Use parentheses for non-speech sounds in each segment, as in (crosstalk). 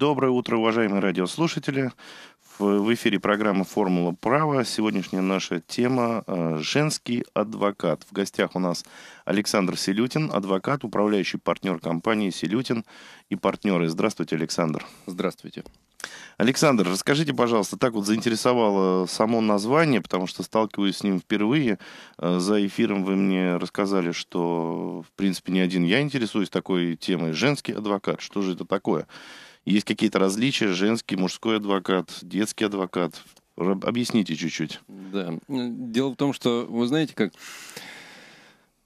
Доброе утро, уважаемые радиослушатели. В эфире программа «Формула права». Сегодняшняя наша тема э, – женский адвокат. В гостях у нас Александр Селютин, адвокат, управляющий партнер компании «Селютин» и партнеры. Здравствуйте, Александр. Здравствуйте. Александр, расскажите, пожалуйста, так вот заинтересовало само название, потому что сталкиваюсь с ним впервые. Э, за эфиром вы мне рассказали, что, в принципе, не один я интересуюсь такой темой. Женский адвокат, что же это такое? Есть какие-то различия, женский, мужской адвокат, детский адвокат. Объясните чуть-чуть. Да. Дело в том, что, вы знаете, как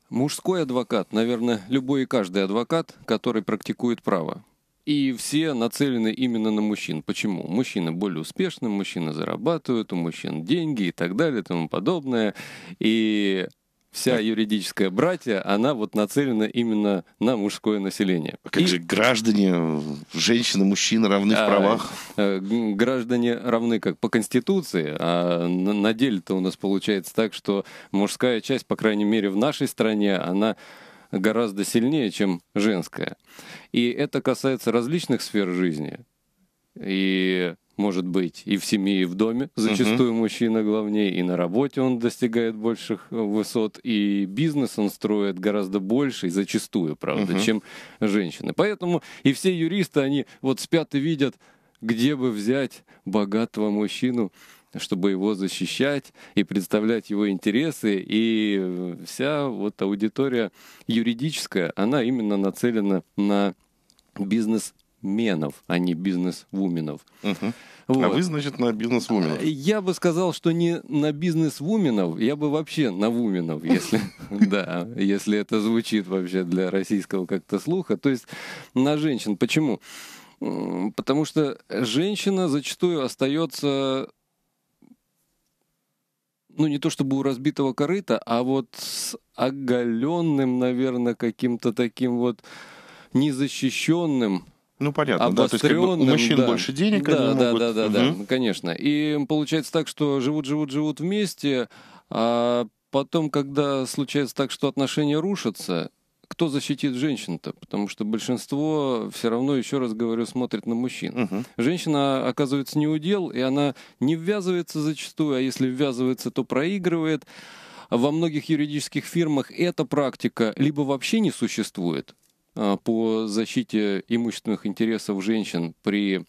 мужской адвокат, наверное, любой и каждый адвокат, который практикует право. И все нацелены именно на мужчин. Почему? Мужчины более успешны, мужчины зарабатывают, у мужчин деньги и так далее и тому подобное. И вся юридическая братья, она вот нацелена именно на мужское население. А как и... же граждане, женщины, мужчины равны в а, правах? Э, граждане равны как по Конституции, а на деле-то у нас получается так, что мужская часть, по крайней мере в нашей стране, она гораздо сильнее, чем женская. И это касается различных сфер жизни. И может быть и в семье, и в доме. Зачастую угу. мужчина главнее, и на работе он достигает больших э, высот, и бизнес он строит гораздо больше, и зачастую, правда, угу. чем женщины. Поэтому и все юристы, они вот спят и видят, где бы взять богатого мужчину, чтобы его защищать и представлять его интересы. И вся вот аудитория юридическая, она именно нацелена на бизнес менов, а не бизнес-вуменов. Угу. Вот. А вы, значит, на бизнес-вуменов? А, я бы сказал, что не на бизнес-вуменов, я бы вообще на вуменов, если, (laughs) да, если это звучит вообще для российского как-то слуха. То есть на женщин. Почему? Потому что женщина зачастую остается ну, не то чтобы у разбитого корыта, а вот с оголенным, наверное, каким-то таким вот незащищенным ну, понятно, а да, то есть как бы у мужчин да. больше денег, да, да, могут... да, да, да, угу. да, конечно. И получается так, что живут, живут, живут вместе, а потом, когда случается так, что отношения рушатся, кто защитит женщин-то? Потому что большинство все равно, еще раз говорю, смотрит на мужчин. Угу. Женщина оказывается не удел, и она не ввязывается зачастую, а если ввязывается, то проигрывает. Во многих юридических фирмах эта практика либо вообще не существует, Э, по защите имущественных интересов женщин при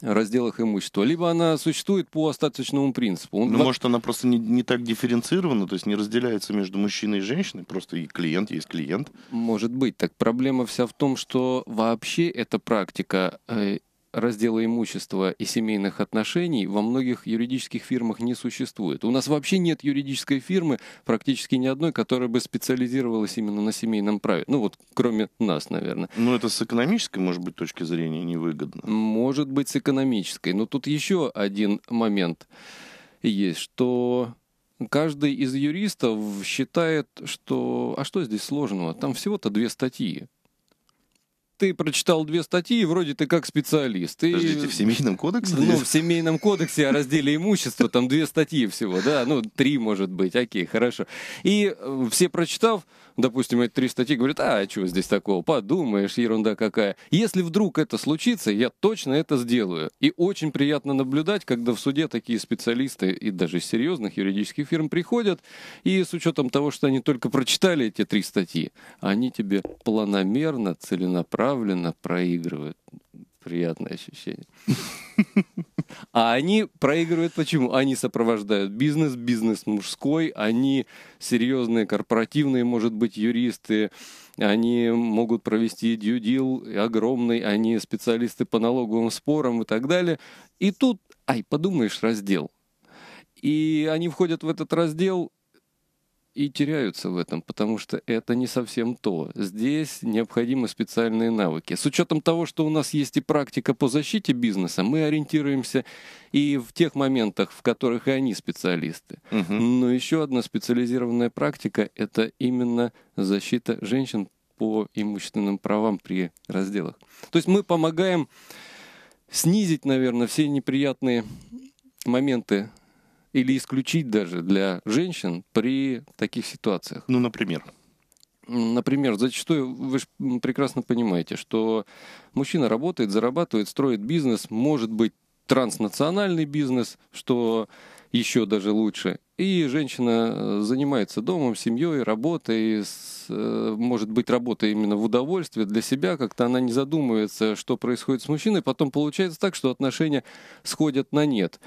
разделах имущества. Либо она существует по остаточному принципу. Он... Ну, может, она просто не, не так дифференцирована, то есть не разделяется между мужчиной и женщиной, просто и клиент есть клиент. Может быть. Так проблема вся в том, что вообще эта практика э, раздела имущества и семейных отношений во многих юридических фирмах не существует. У нас вообще нет юридической фирмы, практически ни одной, которая бы специализировалась именно на семейном праве. Ну вот, кроме нас, наверное. Но ну, это с экономической, может быть, точки зрения невыгодно. Может быть, с экономической. Но тут еще один момент есть, что каждый из юристов считает, что а что здесь сложного? Там всего-то две статьи ты прочитал две статьи, и вроде ты как специалист. И... Подождите, в Семейном кодексе? Ну, в Семейном кодексе о разделе имущества, там две статьи всего, да, ну, три, может быть, окей, хорошо. И э, все прочитав, допустим, эти три статьи, говорят, а, чего здесь такого, подумаешь, ерунда какая. Если вдруг это случится, я точно это сделаю. И очень приятно наблюдать, когда в суде такие специалисты и даже из серьезных юридических фирм приходят, и с учетом того, что они только прочитали эти три статьи, они тебе планомерно, целенаправленно проигрывают приятное ощущение. А они проигрывают почему? Они сопровождают бизнес, бизнес мужской, они серьезные корпоративные, может быть, юристы, они могут провести дьюдил огромный, они специалисты по налоговым спорам и так далее. И тут, ай, подумаешь, раздел. И они входят в этот раздел, и теряются в этом, потому что это не совсем то. Здесь необходимы специальные навыки. С учетом того, что у нас есть и практика по защите бизнеса, мы ориентируемся и в тех моментах, в которых и они специалисты. Угу. Но еще одна специализированная практика — это именно защита женщин по имущественным правам при разделах. То есть мы помогаем снизить, наверное, все неприятные моменты или исключить даже для женщин при таких ситуациях? Ну, например. Например, зачастую вы же прекрасно понимаете, что мужчина работает, зарабатывает, строит бизнес, может быть, транснациональный бизнес, что еще даже лучше. И женщина э, занимается домом, семьей, работой, с, э, может быть, работа именно в удовольствие для себя, как-то она не задумывается, что происходит с мужчиной, потом получается так, что отношения сходят на нет.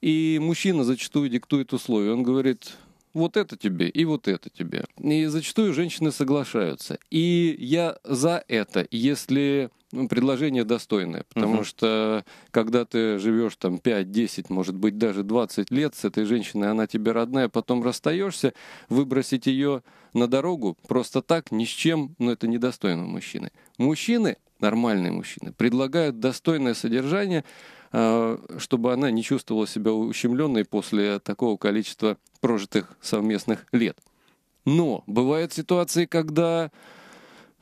И мужчина зачастую диктует условия. Он говорит, вот это тебе и вот это тебе. И зачастую женщины соглашаются. И я за это, если ну, предложение достойное, потому угу. что когда ты живешь там 5, 10, может быть даже 20 лет с этой женщиной, она тебе родная, потом расстаешься, выбросить ее на дорогу просто так, ни с чем, но ну, это недостойно мужчины. Мужчины, нормальные мужчины, предлагают достойное содержание, Э, чтобы она не чувствовала себя ущемленной после такого количества прожитых совместных лет. Но бывают ситуации, когда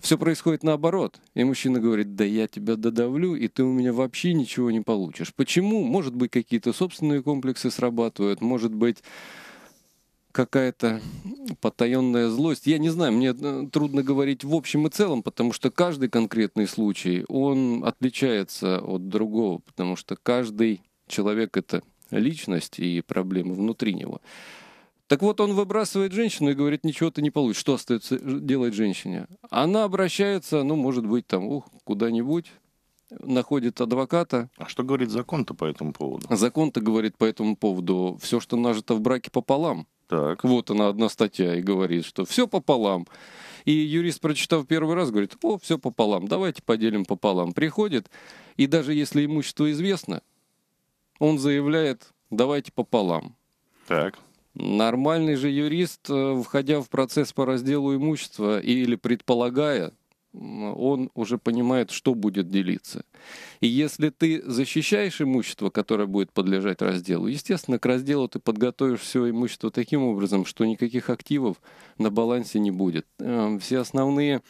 все происходит наоборот. И мужчина говорит, да я тебя додавлю, и ты у меня вообще ничего не получишь. Почему? Может быть, какие-то собственные комплексы срабатывают, может быть, какая-то потаенная злость. Я не знаю, мне э, трудно говорить в общем и целом, потому что каждый конкретный случай, он отличается от другого, потому что каждый человек — это личность и проблемы внутри него. Так вот, он выбрасывает женщину и говорит, ничего ты не получишь. Что остается э, делать женщине? Она обращается, ну, может быть, там, ух, куда-нибудь, находит адвоката. А что говорит закон-то по этому поводу? Закон-то говорит по этому поводу все, что нажито в браке пополам. Так. Вот она, одна статья, и говорит, что все пополам. И юрист, прочитав первый раз, говорит, о, все пополам, давайте поделим пополам. Приходит, и даже если имущество известно, он заявляет, давайте пополам. Так. Нормальный же юрист, э, входя в процесс по разделу имущества или предполагая, он уже понимает, что будет делиться. И если ты защищаешь имущество, которое будет подлежать разделу, естественно, к разделу ты подготовишь все имущество таким образом, что никаких активов на балансе не будет. Эм, все основные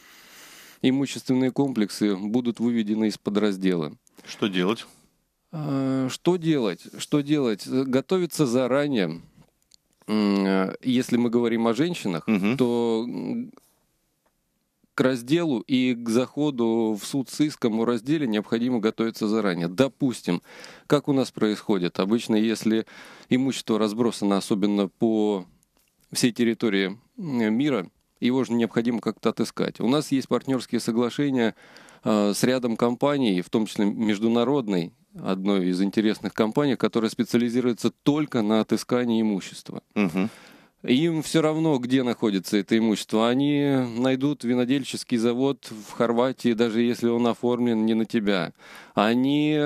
имущественные комплексы будут выведены из-под раздела. Что делать? Э, что делать? Что делать? Готовиться заранее. Э, если мы говорим о женщинах, угу. то к разделу и к заходу в суд с иском о разделе необходимо готовиться заранее. Допустим, как у нас происходит? Обычно, если имущество разбросано особенно по всей территории мира, его же необходимо как-то отыскать. У нас есть партнерские соглашения а, с рядом компаний, в том числе международной, одной из интересных компаний, которая специализируется только на отыскании имущества. Угу. Им все равно, где находится это имущество. Они найдут винодельческий завод в Хорватии, даже если он оформлен не на тебя. Они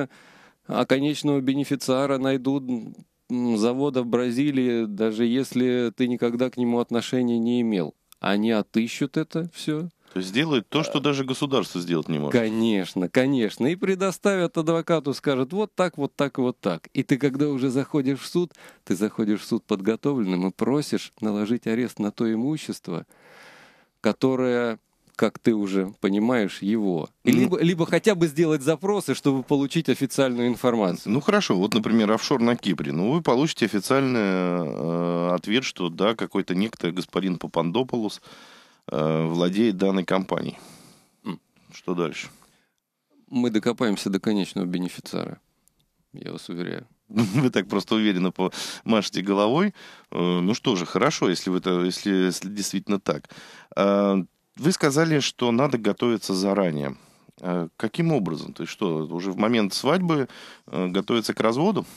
а конечного бенефициара найдут завода в Бразилии, даже если ты никогда к нему отношения не имел. Они отыщут это все, то есть сделают то, что э, даже государство сделать не может. Конечно, конечно. И предоставят адвокату, скажут вот так, вот так вот так. И ты, когда уже заходишь в суд, ты заходишь в суд подготовленным и просишь наложить арест на то имущество, которое как ты уже понимаешь, его. И либо, либо хотя бы сделать запросы, чтобы получить официальную информацию. Ну хорошо, вот, например, офшор на Кипре. Ну, вы получите официальный э, ответ, что да, какой-то некто господин Папандополус Э, владеет данной компанией. Что дальше? Мы докопаемся до конечного бенефициара. Я вас уверяю. (laughs) Вы так просто уверенно машете головой. Э, ну что же, хорошо, если, вы это, если, если действительно так. Э, вы сказали, что надо готовиться заранее. Каким образом? То есть что, уже в момент свадьбы готовиться к разводу?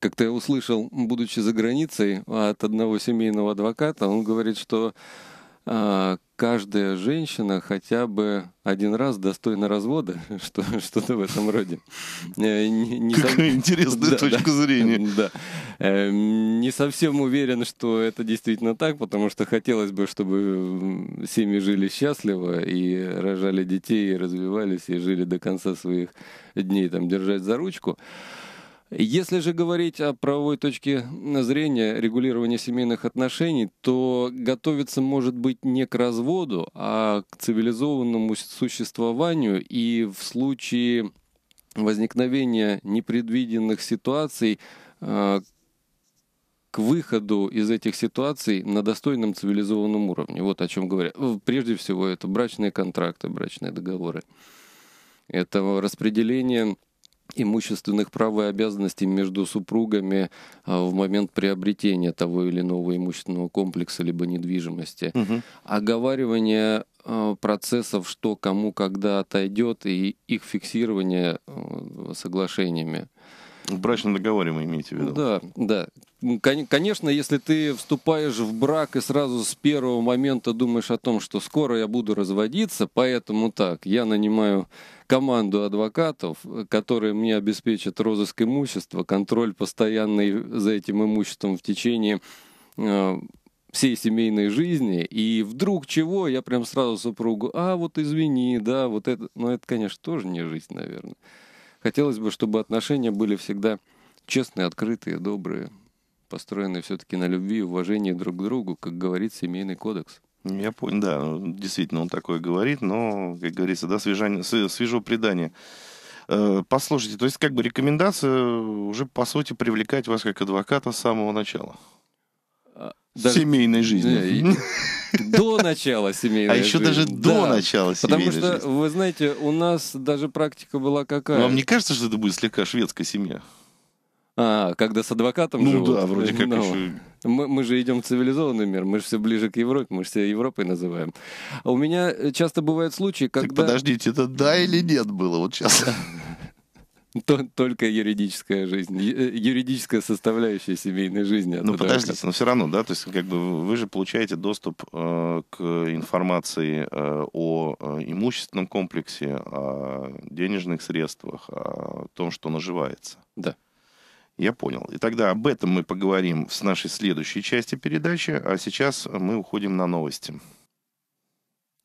Как-то я услышал, будучи за границей, от одного семейного адвоката, он говорит, что а, каждая женщина хотя бы один раз достойна развода, (laughs) что, что-то в этом роде. Э, не, не Какая интересная точка зрения. Да. Э, не совсем уверен, что это действительно так, потому что хотелось бы, чтобы семьи жили счастливо и рожали детей, и развивались, и жили до конца своих дней, там, держать за ручку. Если же говорить о правовой точке зрения регулирования семейных отношений, то готовиться может быть не к разводу, а к цивилизованному существованию и в случае возникновения непредвиденных ситуаций э, к выходу из этих ситуаций на достойном цивилизованном уровне. Вот о чем говорят. Прежде всего, это брачные контракты, брачные договоры. Это распределение имущественных прав и обязанностей между супругами а, в момент приобретения того или иного имущественного комплекса либо недвижимости. Угу. Оговаривание а, процессов, что кому когда отойдет, и их фиксирование а, соглашениями. В брачном договоре мы имеете в виду. Да, да. Конечно, если ты вступаешь в брак и сразу с первого момента думаешь о том, что скоро я буду разводиться, поэтому так, я нанимаю команду адвокатов, которые мне обеспечат розыск имущества, контроль постоянный за этим имуществом в течение э, всей семейной жизни, и вдруг чего, я прям сразу супругу, а вот извини, да, вот это, но это, конечно, тоже не жизнь, наверное. Хотелось бы, чтобы отношения были всегда честные, открытые, добрые, построенные все-таки на любви и уважении друг к другу, как говорит семейный кодекс. Я понял, да, действительно, он такое говорит, но, как говорится, да, свежание, свежего предания. Э, послушайте, то есть как бы рекомендация э, уже, по сути, привлекать вас как адвоката с самого начала даже... семейной жизни. До начала семейной а жизни. А еще даже до начала семейной жизни. Потому что, вы знаете, у нас даже практика была какая. Вам не кажется, что это будет слегка шведская семья? А, когда с адвокатом ну, живут? Ну да, вроде как ну, еще... Мы, мы же идем в цивилизованный мир, мы же все ближе к Европе, мы же все Европой называем. А у меня э, часто бывают случаи, когда... Так подождите, это да или нет было вот сейчас? (laughs) Только юридическая жизнь, э, юридическая составляющая семейной жизни. Ну, подождите, но все равно, да, то есть как бы вы же получаете доступ э, к информации э, о имущественном комплексе, о денежных средствах, о том, что наживается. Да. Я понял. И тогда об этом мы поговорим с нашей следующей части передачи, а сейчас мы уходим на новости.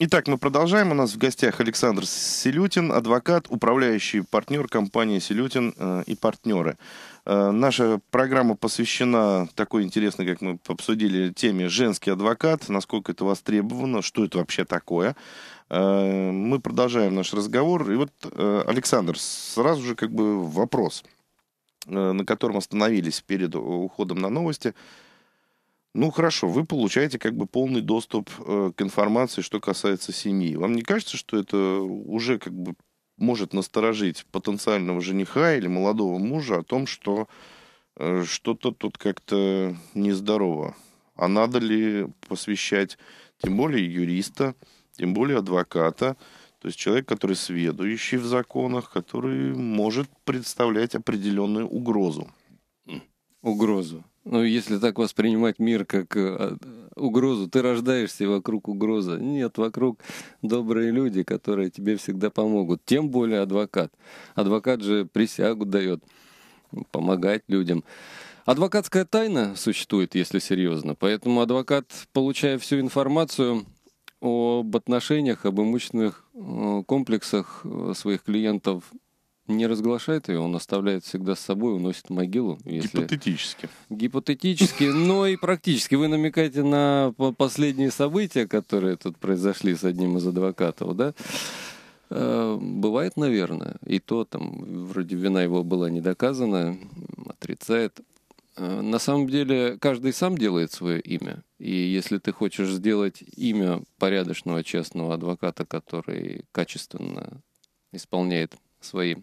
Итак, мы продолжаем. У нас в гостях Александр Селютин, адвокат, управляющий партнер компании «Селютин» э, и партнеры. Э, наша программа посвящена такой интересной, как мы обсудили, теме «Женский адвокат», насколько это востребовано, что это вообще такое. Э, мы продолжаем наш разговор. И вот, Александр, сразу же как бы вопрос, на котором остановились перед уходом на новости – ну хорошо, вы получаете как бы полный доступ э, к информации, что касается семьи. Вам не кажется, что это уже как бы может насторожить потенциального жениха или молодого мужа о том, что э, что-то тут как-то нездорово? А надо ли посвящать, тем более юриста, тем более адвоката, то есть человек, который сведущий в законах, который может представлять определенную угрозу? Угрозу. Ну, если так воспринимать мир как э, угрозу, ты рождаешься и вокруг угроза. Нет, вокруг добрые люди, которые тебе всегда помогут. Тем более адвокат. Адвокат же присягу дает помогать людям. Адвокатская тайна существует, если серьезно. Поэтому адвокат, получая всю информацию об отношениях, об имущественных э, комплексах э, своих клиентов, не разглашает ее, он оставляет всегда с собой, уносит могилу. Если... Гипотетически. Гипотетически, но и практически. Вы намекаете на последние события, которые тут произошли с одним из адвокатов, да? Э, бывает, наверное, и то там вроде вина его была не доказана, отрицает. Э, на самом деле каждый сам делает свое имя. И если ты хочешь сделать имя порядочного, честного адвоката, который качественно исполняет свои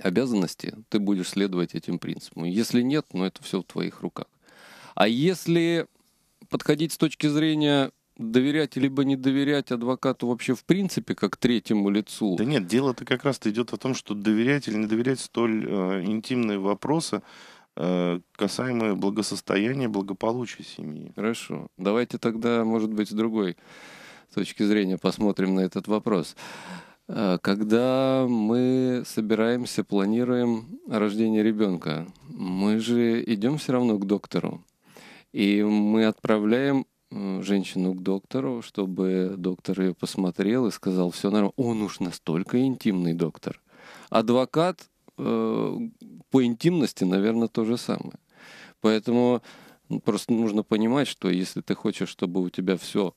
обязанности, ты будешь следовать этим принципам. Если нет, ну это все в твоих руках. А если подходить с точки зрения доверять либо не доверять адвокату вообще в принципе как третьему лицу. Да нет, дело-то как раз -то идет о том, что доверять или не доверять столь э, интимные вопросы, э, касаемые благосостояния, благополучия семьи. Хорошо. Давайте тогда, может быть, с другой точки зрения посмотрим на этот вопрос. Э, когда мы собираемся, планируем рождение ребенка, мы же идем все равно к доктору. И мы отправляем э, женщину к доктору, чтобы доктор ее посмотрел и сказал, все нормально. Он уж настолько интимный доктор. Адвокат э, по интимности, наверное, то же самое. Поэтому просто нужно понимать, что если ты хочешь, чтобы у тебя все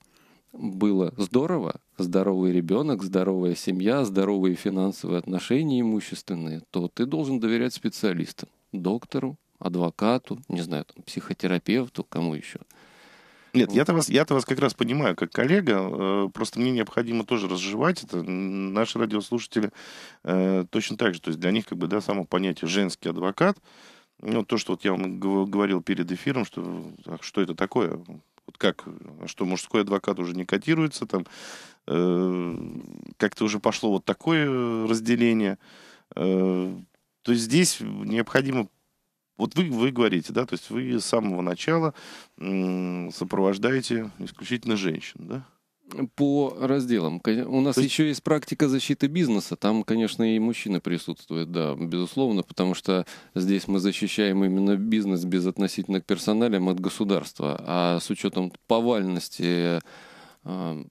было здорово, здоровый ребенок, здоровая семья, здоровые финансовые отношения имущественные, то ты должен доверять специалистам, доктору, адвокату, не знаю, там, психотерапевту, кому еще. Нет, я-то вас, я-то вас как раз понимаю как коллега, э, просто мне необходимо тоже разжевать это. Наши радиослушатели э, точно так же, то есть для них как бы, да, само понятие «женский адвокат», ну, то, что вот я вам говорил перед эфиром, что, а что это такое, вот как, что мужской адвокат уже не котируется, там э, как-то уже пошло вот такое разделение. Э, то есть здесь необходимо вот вы, вы говорите, да, то есть вы с самого начала сопровождаете исключительно женщин, да? по разделам. У нас есть... еще есть практика защиты бизнеса. Там, конечно, и мужчины присутствуют, да, безусловно, потому что здесь мы защищаем именно бизнес без относительно к персоналям от государства. А с учетом повальности э,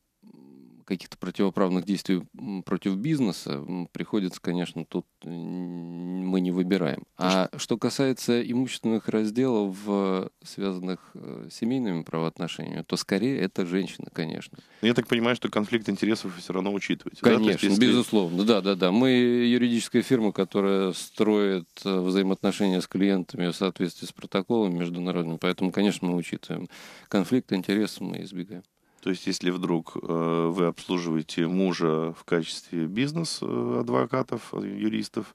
каких-то противоправных действий против бизнеса, приходится, конечно, тут э, мы не выбираем. Ну а что касается имущественных разделов, э, связанных э, с семейными правоотношениями, то скорее это женщина, конечно. Ну, я так понимаю, что конфликт интересов все равно учитываете. Конечно, да? есть, безусловно, да, да, да. Мы юридическая фирма, которая строит взаимоотношения с клиентами в соответствии с протоколом международным, поэтому, конечно, мы учитываем конфликт интересов, мы избегаем. То есть, если вдруг э, вы обслуживаете мужа в качестве бизнес-адвокатов, э, э, юристов,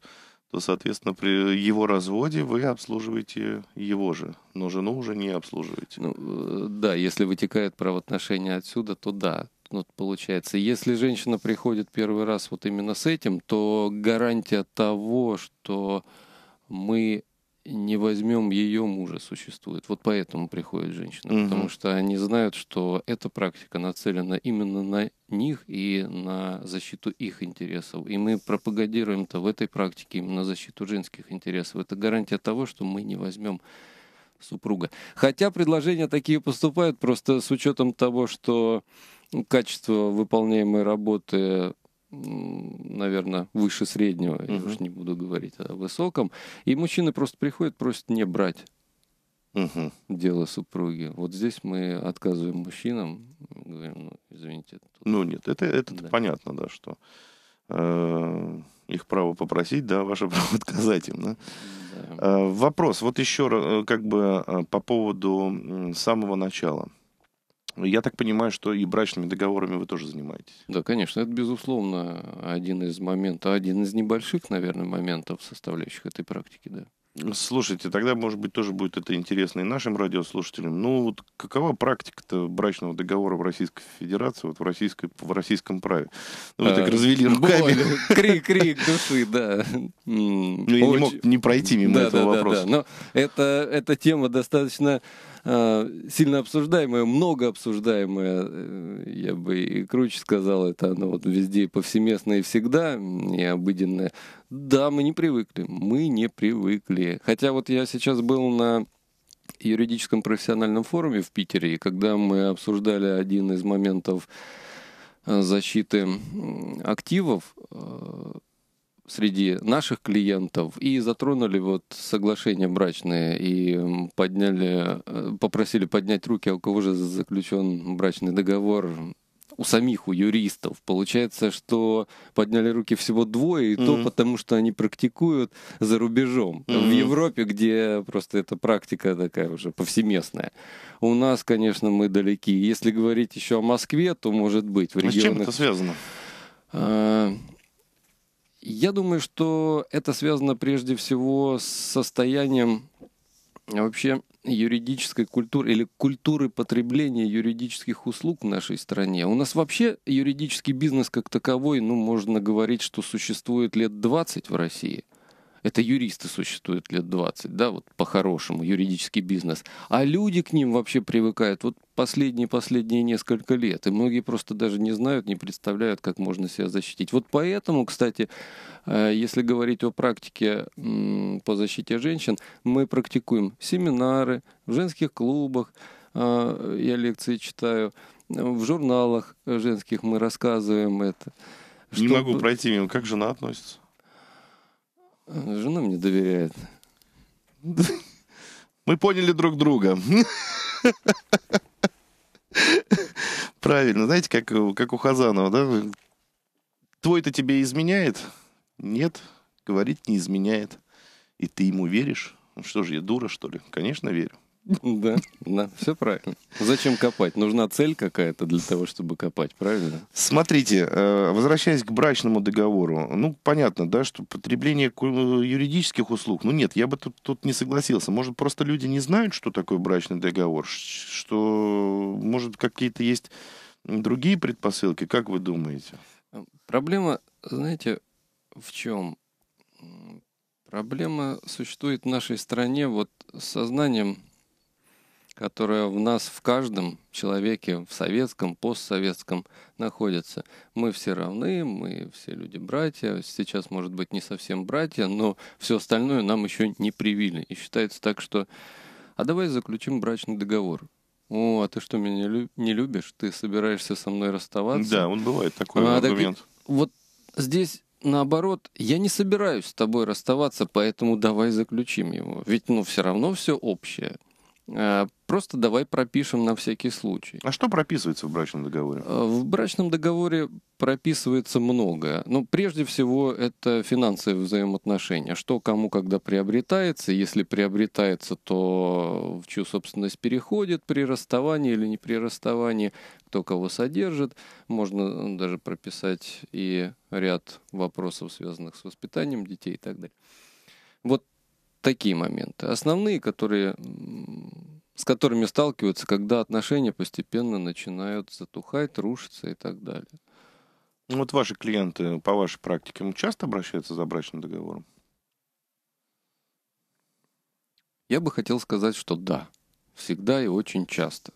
то, соответственно, при его разводе вы обслуживаете его же, но жену уже не обслуживаете. Ну, да, если вытекает правоотношения отсюда, то да. Вот ну, получается, если женщина приходит первый раз вот именно с этим, то гарантия того, что мы не возьмем ее мужа существует. Вот поэтому приходит женщина, угу. потому что они знают, что эта практика нацелена именно на них и на защиту их интересов. И мы пропагандируем-то в этой практике именно защиту женских интересов. Это гарантия того, что мы не возьмем супруга. Хотя предложения такие поступают, просто с учетом того, что качество выполняемой работы наверное, выше среднего, угу. я уж не буду говорить о высоком. И мужчины просто приходят, просят не брать угу. дело супруги. Вот здесь мы отказываем мужчинам, говорим, ну, извините. Тут... Ну, нет, это, это да. понятно, да, что э, их право попросить, да, ваше (laughs) право отказать им, да. Э, вопрос, вот еще э, как бы э, по поводу самого начала. Я так понимаю, что и брачными договорами вы тоже занимаетесь. Да, конечно, это безусловно один из моментов, один из небольших, наверное, моментов, составляющих этой практики, да. Слушайте, тогда, может быть, тоже будет это интересно и нашим радиослушателям. Ну, вот какова практика-то брачного договора в Российской Федерации, вот в, российской, в российском праве? Ну, вы а, так развели ну, руками. Крик, (laughs) крик души, да. Ну, я не мог не пройти мимо этого вопроса. Но это, эта тема достаточно э, сильно обсуждаемая, много обсуждаемая, э, я бы и круче сказал, это оно вот везде повсеместно и всегда, и да, мы не привыкли. Мы не привыкли. Хотя вот я сейчас был на юридическом профессиональном форуме в Питере, и когда мы обсуждали один из моментов э, защиты активов э, среди наших клиентов и затронули вот соглашения брачные и подняли, э, попросили поднять руки, а у кого же заключен брачный договор у самих, у юристов. Получается, что подняли руки всего двое, и mm-hmm. то потому, что они практикуют за рубежом. Mm-hmm. В Европе, где просто эта практика такая уже повсеместная. У нас, конечно, мы далеки. Если говорить еще о Москве, то, может быть, в регионах... Но с чем это связано? А, я думаю, что это связано прежде всего с состоянием вообще юридической культуры или культуры потребления юридических услуг в нашей стране. У нас вообще юридический бизнес как таковой, ну, можно говорить, что существует лет 20 в России это юристы существуют лет 20, да, вот по-хорошему, юридический бизнес. А люди к ним вообще привыкают вот последние-последние несколько лет. И многие просто даже не знают, не представляют, как можно себя защитить. Вот поэтому, кстати, э, если говорить о практике по защите женщин, мы практикуем семинары в женских клубах, э, я лекции читаю, в журналах женских мы рассказываем это. Не могу пройти мимо, как жена относится? Жена мне доверяет. Мы поняли друг друга. Правильно, знаете, как, как у Хазанова, да? Твой-то тебе изменяет? Нет, говорит, не изменяет. И ты ему веришь? Ну что же, я дура, что ли? Конечно, верю. Да, да, все правильно. Зачем копать? Нужна цель какая-то для того, чтобы копать, правильно? Смотрите, э, возвращаясь к брачному договору, ну, понятно, да, что потребление юридических услуг, ну, нет, я бы тут, тут не согласился. Может, просто люди не знают, что такое брачный договор, что, может, какие-то есть другие предпосылки, как вы думаете? Э, проблема, знаете, в чем? Проблема существует в нашей стране вот с сознанием которая в нас, в каждом человеке, в советском, постсоветском находится. Мы все равны, мы все люди-братья. Сейчас, может быть, не совсем братья, но все остальное нам еще не привили. И считается так, что «а давай заключим брачный договор». «О, а ты что, меня не любишь? Ты собираешься со мной расставаться?» Да, он бывает такой а, аргумент. Так, вот здесь наоборот, я не собираюсь с тобой расставаться, поэтому давай заключим его. Ведь, ну, все равно все общее. А, Просто давай пропишем на всякий случай. А что прописывается в брачном договоре? Э, в брачном договоре прописывается многое. но ну, прежде всего, это финансовые взаимоотношения. Что кому когда приобретается. Если приобретается, то в чью собственность переходит при расставании или не при расставании, кто кого содержит. Можно э, даже прописать и ряд вопросов, связанных с воспитанием детей и так далее. Вот такие моменты. Основные, которые с которыми сталкиваются, когда отношения постепенно начинают затухать, рушиться и так далее. Ну, вот ваши клиенты э, по вашей практике часто обращаются за брачным договором? Я бы хотел сказать, что да. Всегда и очень часто.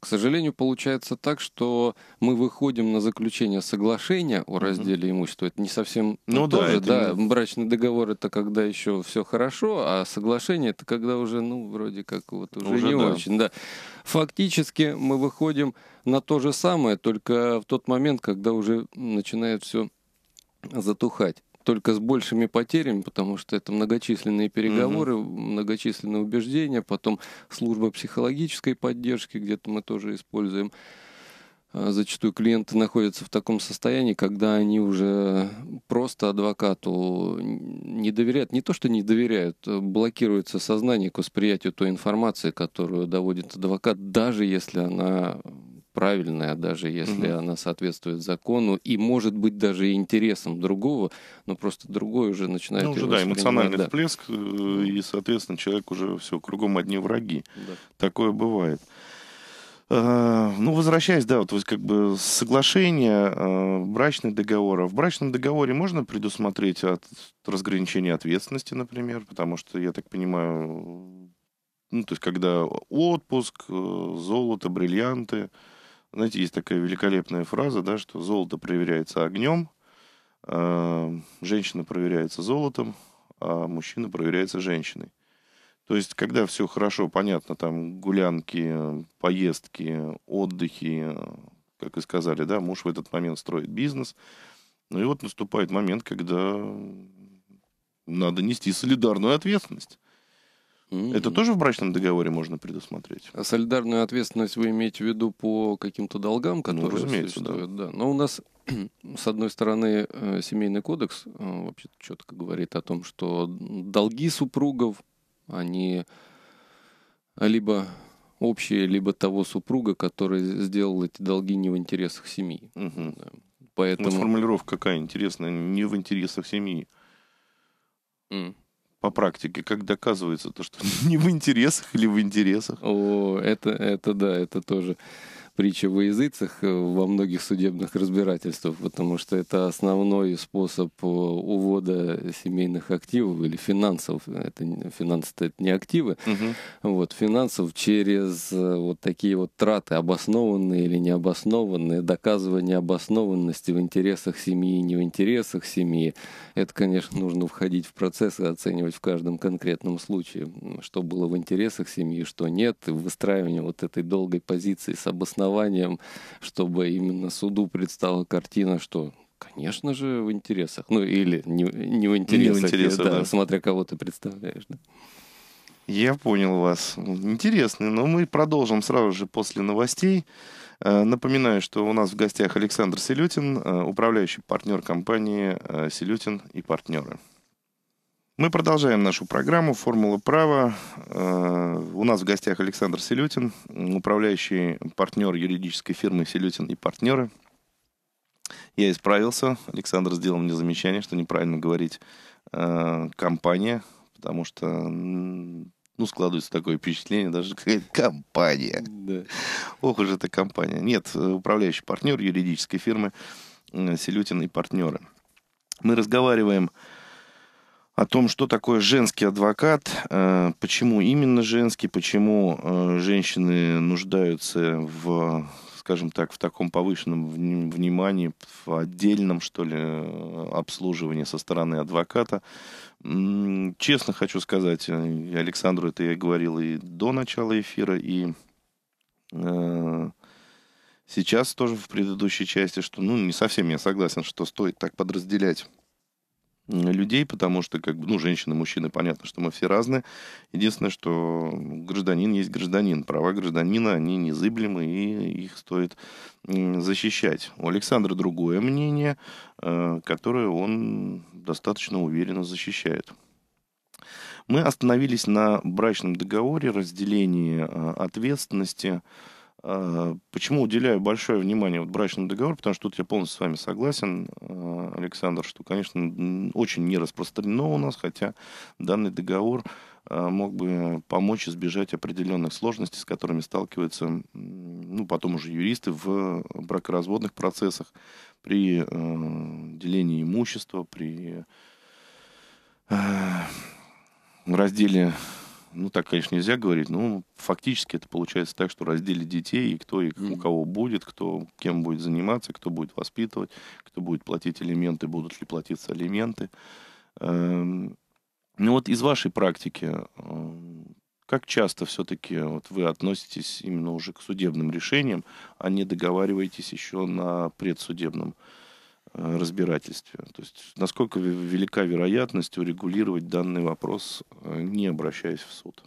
К сожалению, получается так, что мы выходим на заключение соглашения о разделе mm-hmm. имущества. Это не совсем ну, да, тоже, да. Именно... Брачный договор это когда еще все хорошо, а соглашение это когда уже, ну, вроде как вот уже, уже не да. очень. Да. Фактически мы выходим на то же самое, только в тот момент, когда уже начинает все затухать только с большими потерями, потому что это многочисленные переговоры, Mm-hmm. многочисленные убеждения, потом служба психологической поддержки, где-то мы тоже используем. А зачастую клиенты находятся в таком состоянии, когда они уже просто адвокату не доверяют. Не то, что не доверяют, а блокируется сознание к восприятию той информации, которую доводит адвокат, даже если она правильная, даже если угу. она соответствует закону и может быть даже интересам другого, но просто другой уже начинает. Ну уже да, эмоциональный да. всплеск э, и, соответственно, человек уже все кругом одни враги. Да. Такое бывает. Э, ну, возвращаясь, да, вот как бы соглашение, э, брачный договор. А в брачном договоре можно предусмотреть от разграничения ответственности, например, потому что, я так понимаю, ну, то есть, когда отпуск, э, золото, бриллианты. Знаете, есть такая великолепная фраза, да, что золото проверяется огнем, женщина проверяется золотом, а мужчина проверяется женщиной. То есть, когда все хорошо, понятно, там гулянки, поездки, отдыхи, как и сказали, да, муж в этот момент строит бизнес. Ну и вот наступает момент, когда надо нести солидарную ответственность. Mm-hmm. Это тоже в брачном договоре можно предусмотреть. А солидарную ответственность вы имеете в виду по каким-то долгам, ну, которые ну, разумеется, существуют? Да. да. Но у нас, (clears throat) с одной стороны, э, семейный кодекс э, вообще четко говорит о том, что долги супругов они а, либо общие, либо того супруга, который сделал эти долги не в интересах семьи. Угу. Поэтому... Вот формулировка какая интересная, не в интересах семьи. Mm. По практике, как доказывается то, что (laughs) не в интересах или в интересах? О, это, это да, это тоже притча во языцах э, во многих судебных разбирательствах, потому что это основной способ э, увода семейных активов или финансов. Это, финансы это не активы. Угу. Вот, финансов через э, вот такие вот траты, обоснованные или необоснованные, доказывание обоснованности в интересах семьи, и не в интересах семьи. Это, конечно, нужно входить в процесс и оценивать в каждом конкретном случае, что было в интересах семьи, что нет, и выстраивание вот этой долгой позиции с обоснованием основанием, чтобы именно суду предстала картина, что Конечно же, в интересах. Ну, или не, не в интересах, не в интересах да, да. смотря кого ты представляешь. Да. Я понял вас. Интересный. но мы продолжим сразу же после новостей. Э, напоминаю, что у нас в гостях Александр Селютин, э, управляющий партнер компании э, «Селютин и партнеры». Мы продолжаем нашу программу «Формула права». Э, у нас в гостях Александр Селютин, управляющий партнер юридической фирмы «Селютин и партнеры». Я исправился. Александр сделал мне замечание, что неправильно говорить э, «компания», потому что ну, складывается такое впечатление, даже какая-то компания. Да. Ох уж эта компания. Нет, э, управляющий партнер юридической фирмы «Селютин и партнеры». Мы разговариваем о том, что такое женский адвокат, э, почему именно женский, почему э, женщины нуждаются в, скажем так, в таком повышенном внимании, в отдельном, что ли, обслуживании со стороны адвоката. Честно хочу сказать, э, Александру это я говорил и до начала эфира, и сейчас тоже в предыдущей части, что, ну, не совсем я согласен, что стоит так подразделять людей, потому что, как бы, ну, женщины, мужчины, понятно, что мы все разные. Единственное, что гражданин есть гражданин. Права гражданина, они незыблемы, и их стоит защищать. У Александра другое мнение, э, которое он достаточно уверенно защищает. Мы остановились на брачном договоре, разделении э, ответственности, а, почему уделяю большое внимание вот брачному договору? Потому что тут я полностью с вами согласен, а, Александр, что, конечно, очень не распространено у нас, хотя данный договор а, мог бы помочь избежать определенных сложностей, с которыми сталкиваются ну, потом уже юристы в бракоразводных процессах при делении имущества, при разделе ну так, конечно, нельзя говорить, но фактически это получается так, что раздели детей, и кто и mm у кого будет, кто кем будет заниматься, кто будет воспитывать, кто будет платить элементы, будут ли платиться элементы. Эм, ну вот из вашей практики, э, как часто все-таки вот вы относитесь именно уже к судебным решениям, а не договариваетесь еще на предсудебном? Э, разбирательстве. То есть насколько велика вероятность урегулировать данный вопрос, э, не обращаясь в суд?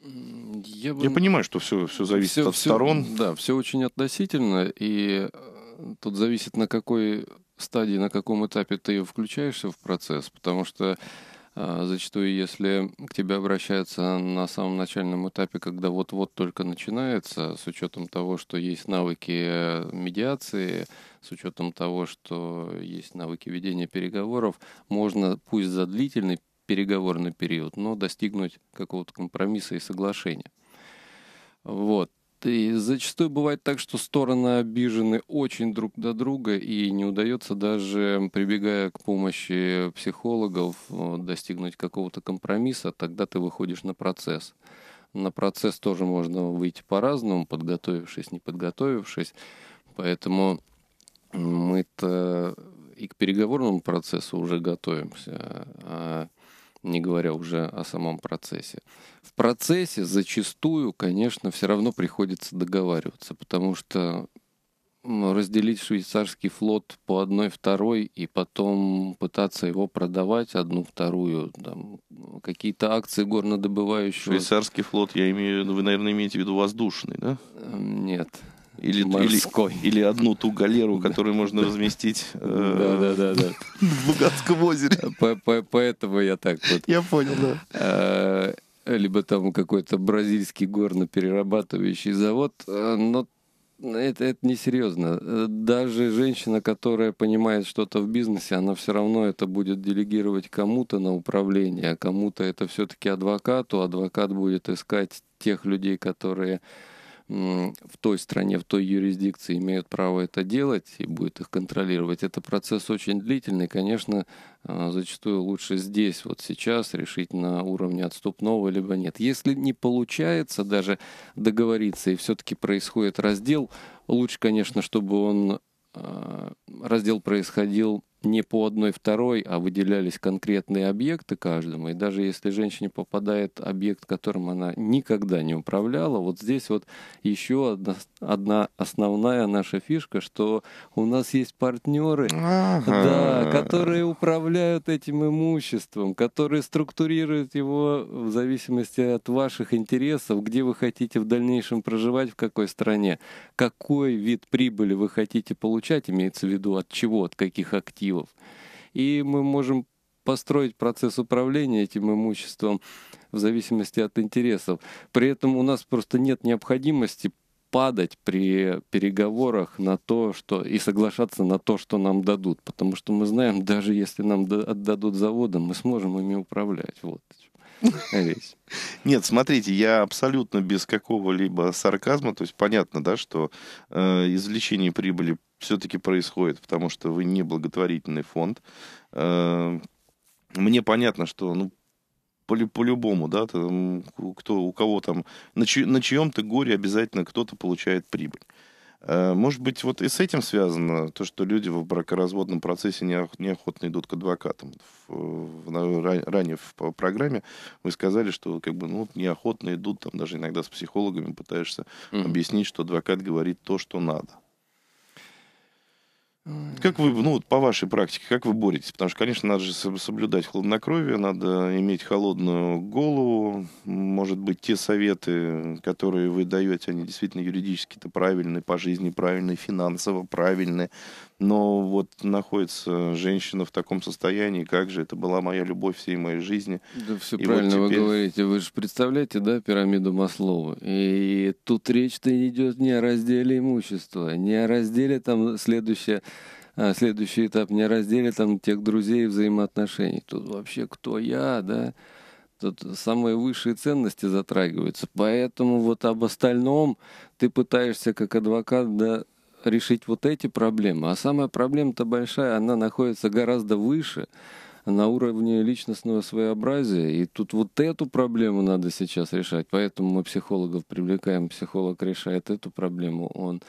Я, бы... Я понимаю, что все, все зависит все, от все, сторон. Да, все очень относительно, и э, тут зависит на какой стадии, на каком этапе ты включаешься в процесс, потому что Зачастую, если к тебе обращаются на самом начальном этапе, когда вот-вот только начинается, с учетом того, что есть навыки медиации, с учетом того, что есть навыки ведения переговоров, можно, пусть за длительный переговорный период, но достигнуть какого-то компромисса и соглашения. Вот. И зачастую бывает так, что стороны обижены очень друг до друга, и не удается даже, прибегая к помощи психологов, э, достигнуть какого-то компромисса, тогда ты выходишь на процесс. На процесс тоже можно выйти по-разному, подготовившись, не подготовившись. Поэтому мы-то и к переговорному процессу уже готовимся, а не говоря уже о самом процессе. В процессе зачастую, конечно, все равно приходится договариваться, потому что ну, разделить швейцарский флот по одной второй и потом пытаться его продавать одну вторую там какие-то акции горнодобывающего швейцарский флот я имею вы наверное имеете в виду воздушный да эм, нет или, Морской. или, или одну ту галеру, которую можно разместить э, в Луганском озере. Э, поэтому я так вот. Я понял, да. Э, либо там какой-то бразильский горно-перерабатывающий завод. Но это, это несерьезно. Даже женщина, которая понимает что-то в бизнесе, она все равно это будет делегировать кому-то на управление, а кому-то это все-таки адвокату. Адвокат будет искать тех людей, которые в той стране, в той юрисдикции имеют право это делать и будет их контролировать. Это процесс очень длительный, конечно, а, зачастую лучше здесь, вот сейчас решить на уровне отступного либо нет. Если не получается даже договориться и все-таки происходит раздел, лучше, конечно, чтобы он а, раздел происходил не по одной второй, а выделялись конкретные объекты каждому. И даже если женщине попадает объект, которым она никогда не управляла, вот здесь вот еще одна, одна основная наша фишка, что у нас есть партнеры, ага. да, которые управляют этим имуществом, которые структурируют его в зависимости от ваших интересов, где вы хотите в дальнейшем проживать, в какой стране, какой вид прибыли вы хотите получать, имеется в виду от чего, от каких активов активов. И мы можем построить процесс управления этим имуществом в зависимости от интересов. При этом у нас просто нет необходимости падать при переговорах на то, что и соглашаться на то, что нам дадут, потому что мы знаем, даже если нам отдадут заводы, мы сможем ими управлять. Вот. (laughs) Нет, смотрите, я абсолютно без какого-либо сарказма, то есть понятно, да, что э, извлечение прибыли все-таки происходит, потому что вы не благотворительный фонд. Э, мне понятно, что, ну, по-любому, да, там, кто, у кого там, на, чь, на чьем-то горе обязательно кто-то получает прибыль. Э, может быть, вот и с этим связано то, что люди в бракоразводном процессе неохотно идут к адвокатам. Ранее в программе вы сказали, что как бы ну, неохотно идут, там даже иногда с психологами пытаешься mm-hmm. объяснить, что адвокат говорит то, что надо. Как вы, ну, по вашей практике, как вы боретесь? Потому что, конечно, надо же соблюдать хладнокровие, надо иметь холодную голову. Может быть, те советы, которые вы даете, они действительно юридически-то правильные, по жизни правильные, финансово правильные. Но вот находится женщина в таком состоянии, как же это была моя любовь всей моей жизни. Да все и правильно вот теперь... вы говорите. Вы же представляете, да, пирамиду Маслова? И тут речь-то идет не о разделе имущества, не о разделе там следующее а следующий этап не разделит там тех друзей и взаимоотношений. Тут вообще кто я, да? Тут самые высшие ценности затрагиваются. Поэтому вот об остальном ты пытаешься как адвокат да, решить вот эти проблемы. А самая проблема-то большая, она находится гораздо выше на уровне личностного своеобразия. И тут вот эту проблему надо сейчас решать. Поэтому мы психологов привлекаем. Психолог решает эту проблему. Он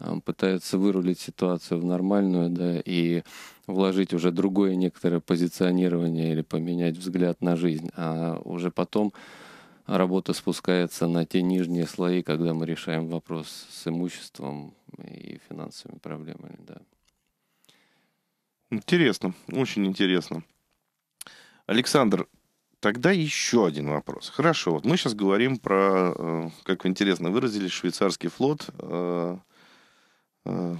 Э, пытается вырулить ситуацию в нормальную, да, и вложить уже другое некоторое позиционирование или поменять взгляд на жизнь, а уже потом работа спускается на те нижние слои, когда мы решаем вопрос с имуществом и финансовыми проблемами, да. Интересно, очень интересно. Александр, тогда еще один вопрос. Хорошо, вот мы сейчас говорим про, э, как вы интересно выразились, швейцарский флот, э, Э,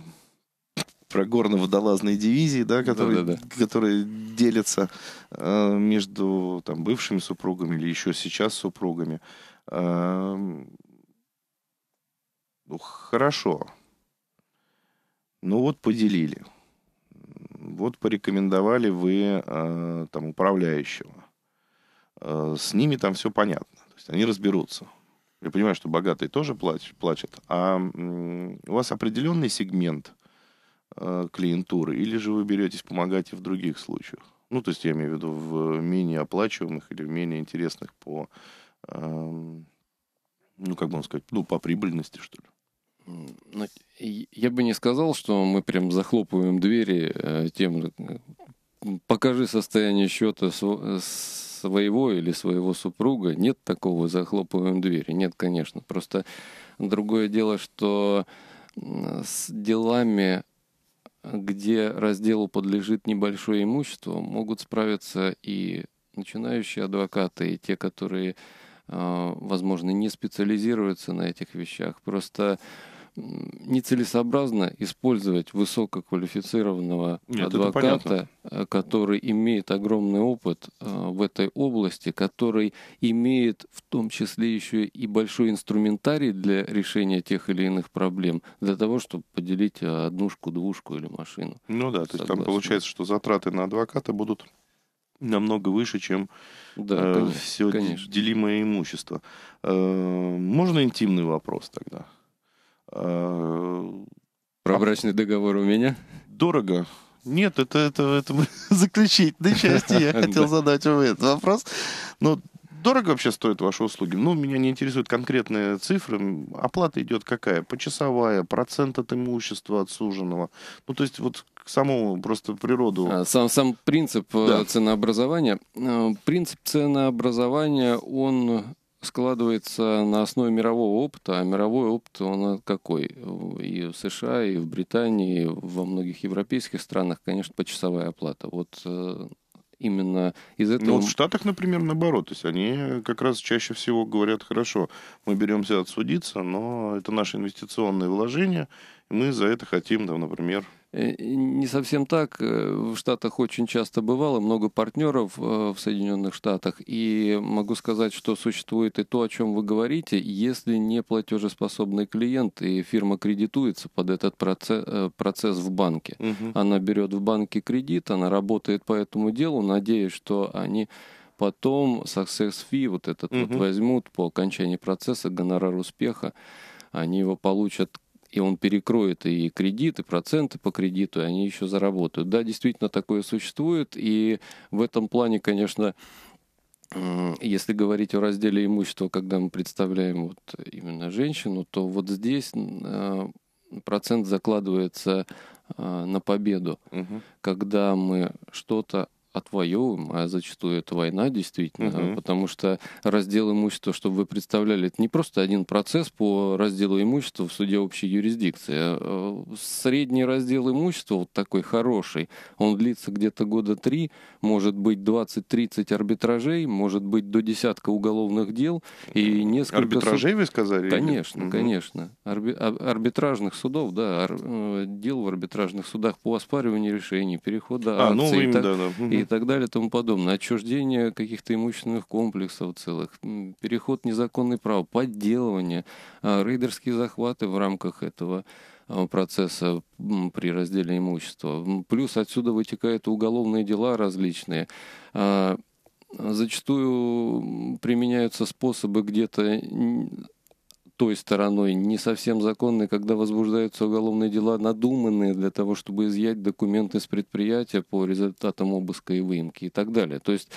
про горно-водолазные дивизии, да, которые, да, да, да. которые делятся э, между там, бывшими супругами или еще сейчас супругами. Э, ну, хорошо. Ну вот поделили. Вот порекомендовали вы э, там управляющего. Э, с ними там все понятно. То есть они разберутся. Я понимаю, что богатые тоже плачут, плачут а у вас определенный сегмент э, клиентуры, или же вы беретесь помогать и в других случаях? Ну, то есть я имею в виду в менее оплачиваемых или в менее интересных по, эм, ну, как бы вам сказать, ну, по прибыльности, что ли? Ну, я бы не сказал, что мы прям захлопываем двери э, тем, покажи состояние счета, своего или своего супруга. Нет такого, захлопываем двери. Нет, конечно. Просто другое дело, что с делами, где разделу подлежит небольшое имущество, могут справиться и начинающие адвокаты, и те, которые а, возможно, не специализируются на этих вещах. Просто нецелесообразно использовать высококвалифицированного Нет, адвоката, э, который имеет огромный опыт э, в этой области, который имеет в том числе еще и большой инструментарий для решения тех или иных проблем, для того, чтобы поделить э, однушку, двушку или машину. Ну да, Согласна. то есть там получается, что затраты на адвоката будут намного выше, чем да, э, все конечно. делимое имущество. Э, можно интимный вопрос тогда? А Про брачный договор у меня? Дорого. Нет, это, это, это (laughs) заключительной части. Я (laughs) хотел задать вам этот вопрос. Но дорого вообще стоят ваши услуги? Ну, меня не интересуют конкретные цифры. Оплата идет какая? Почасовая, процент от имущества отсуженного. Ну, то есть вот к самому просто природу. А, сам, сам принцип э, да. ценообразования. Э, принцип ценообразования, он складывается на основе мирового опыта, а мировой опыт он какой? И в США, и в Британии, и во многих европейских странах, конечно, почасовая оплата. Вот э, именно из ну, этого... Ну, вот в Штатах, например, наоборот. То есть они как раз чаще всего говорят, хорошо, мы беремся отсудиться, но это наши инвестиционные вложения, мы за это хотим, да, например, э, не совсем так. Э, в Штатах очень часто бывало, много партнеров э, в Соединенных Штатах. И могу сказать, что существует и то, о чем вы говорите. Если не платежеспособный клиент, и фирма кредитуется под этот процесс, процесс в банке. Угу. Она берет в банке кредит, она работает по этому делу, надеясь, что они потом success fee вот этот угу. вот возьмут по окончании процесса, гонорар успеха, они его получат и он перекроет и кредиты, проценты по кредиту, и они еще заработают. Да, действительно, такое существует, и в этом плане, конечно, если говорить о разделе имущества, когда мы представляем вот именно женщину, то вот здесь э, процент закладывается э, на победу, угу. когда мы что-то отвоевываем, а зачастую это война действительно, угу. потому что раздел имущества, чтобы вы представляли, это не просто один процесс по разделу имущества в суде общей юрисдикции. А, э, средний раздел имущества, вот такой хороший, он длится где-то года три, может быть 20-30 арбитражей, может быть до десятка уголовных дел и несколько... Арбитражей суд... вы сказали? Конечно, угу. конечно. Арби... А, арбитражных судов, да, ар... Э, дел в арбитражных судах по оспариванию решений, перехода а, ну, акций ну, и, так... да, да. и и так далее и тому подобное. Отчуждение каких-то имущественных комплексов целых, переход незаконный прав, подделывание, а, рейдерские захваты в рамках этого а, процесса при разделе имущества. Плюс отсюда вытекают уголовные дела различные. А, зачастую применяются способы где-то той стороной не совсем законной, когда возбуждаются уголовные дела, надуманные для того, чтобы изъять документы с предприятия по результатам обыска и выемки и так далее. То есть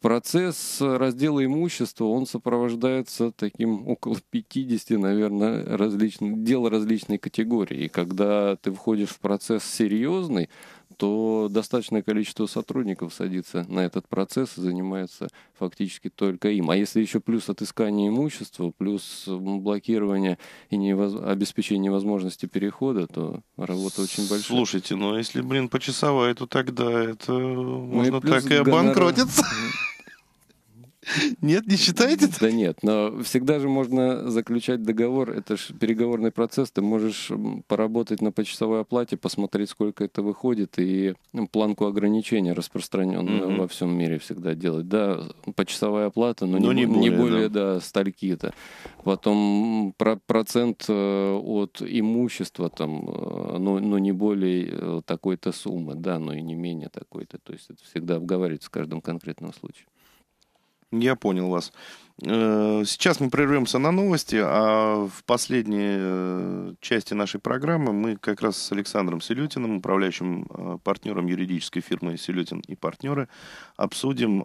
Процесс раздела имущества, он сопровождается таким около 50, наверное, различных, дел различной категории. И когда ты входишь в процесс серьезный, то достаточное количество сотрудников садится на этот процесс и занимается фактически только им. А если еще плюс отыскание имущества, плюс блокирование и невоз... обеспечение невозможности перехода, то работа очень большая. Слушайте, но ну, а если, блин, почасовая, то тогда это можно ну и так и обанкротиться. Гонорар... Нет, не считаете? Да нет, но всегда же можно заключать договор. Это же переговорный процесс. Ты можешь поработать на почасовой оплате, посмотреть, сколько это выходит, и ну, планку ограничения распространенную mm-hmm. во всем мире всегда делать. Да, почасовая оплата, но, но не, не более, не более да. да, стальки-то. Потом про процент э, от имущества, там, э, но, но не более э, такой-то суммы, да, но и не менее такой-то. То есть это всегда обговаривается в каждом конкретном случае. Я понял вас. Э, сейчас мы прервемся на новости, а в последней э, части нашей программы мы как раз с Александром Селютиным, управляющим э, партнером юридической фирмы «Селютин и партнеры», обсудим,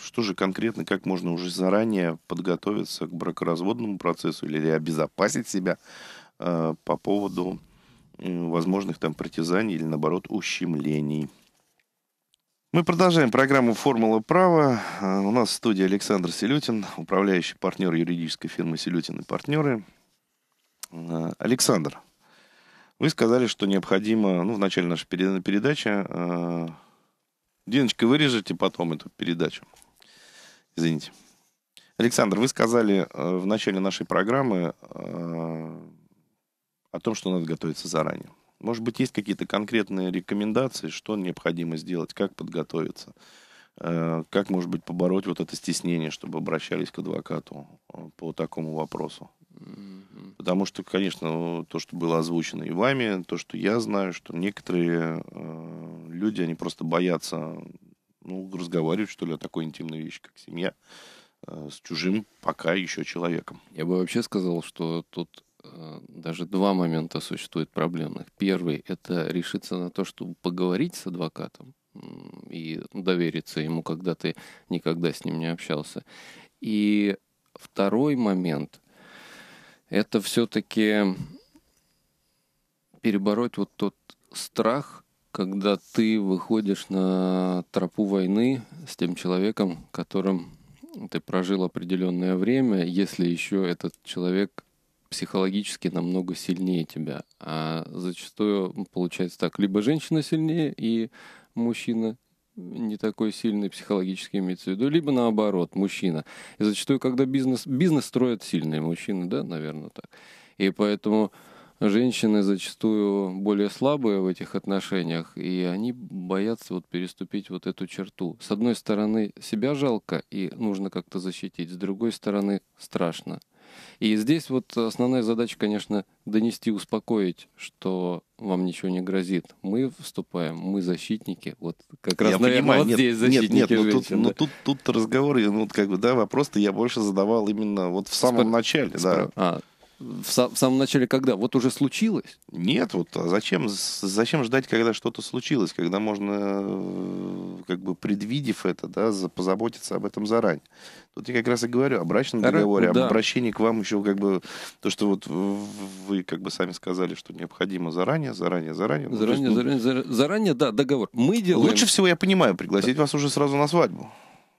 что же конкретно, как можно уже заранее подготовиться к бракоразводному процессу или обезопасить себя по поводу возможных там притязаний или, наоборот, ущемлений. Мы продолжаем программу «Формула права». Э, у нас в студии Александр Селютин, управляющий партнер юридической фирмы «Селютин и партнеры». Э, Александр, вы сказали, что необходимо, ну, в начале нашей передачи, э, Диночка, вырежете потом эту передачу. Извините. Александр, вы сказали в начале нашей программы о том, что надо готовиться заранее. Может быть, есть какие-то конкретные рекомендации, что необходимо сделать, как подготовиться, э, как, может быть, побороть вот это стеснение, чтобы обращались к адвокату э, по такому вопросу? Потому что, конечно, ну, то, что было озвучено и вами, то, что я знаю, что некоторые э, люди, они просто боятся ну, разговаривать, что ли, о такой интимной вещи, как семья, с чужим пока еще человеком. Я бы вообще сказал, что тут Э, даже два момента существует проблемных. Первый – это решиться на то, чтобы поговорить с адвокатом и довериться ему, когда ты никогда с ним не общался. И второй момент – это все-таки перебороть вот тот страх, когда ты выходишь на тропу войны с тем человеком, которым ты прожил определенное время, если еще этот человек психологически намного сильнее тебя. А зачастую получается так, либо женщина сильнее и мужчина не такой сильный психологически имеется в виду, либо наоборот, мужчина. И зачастую, когда бизнес, бизнес строят сильные мужчины, да, наверное, так. И поэтому женщины зачастую более слабые в этих отношениях, и они боятся вот переступить вот эту черту. С одной стороны, себя жалко, и нужно как-то защитить, с другой стороны, страшно. И здесь вот основная задача, конечно, донести, успокоить, что вам ничего не грозит. Мы вступаем, мы защитники. Вот как раз, я наверное, понимаю, вот нет, здесь защитники Нет, нет, ну но тут, но ну тут, тут разговоры, ну, вот как бы, да, вопросы я больше задавал именно вот в самом Спор... начале, Спор... да. А, в, сам, в самом начале когда? Вот уже случилось? Нет, вот а зачем, зачем ждать, когда что-то случилось, когда можно, э, как бы предвидев это, да, позаботиться об этом заранее. Тут я как раз и говорю о брачном договоре, да. об обращении к вам еще, как бы, то, что вот вы как бы сами сказали, что необходимо заранее, заранее, заранее. Заранее, ну, есть, заранее, ну, заранее, заранее, да, договор. Мы делаем... Лучше всего, я понимаю, пригласить да. вас уже сразу на свадьбу.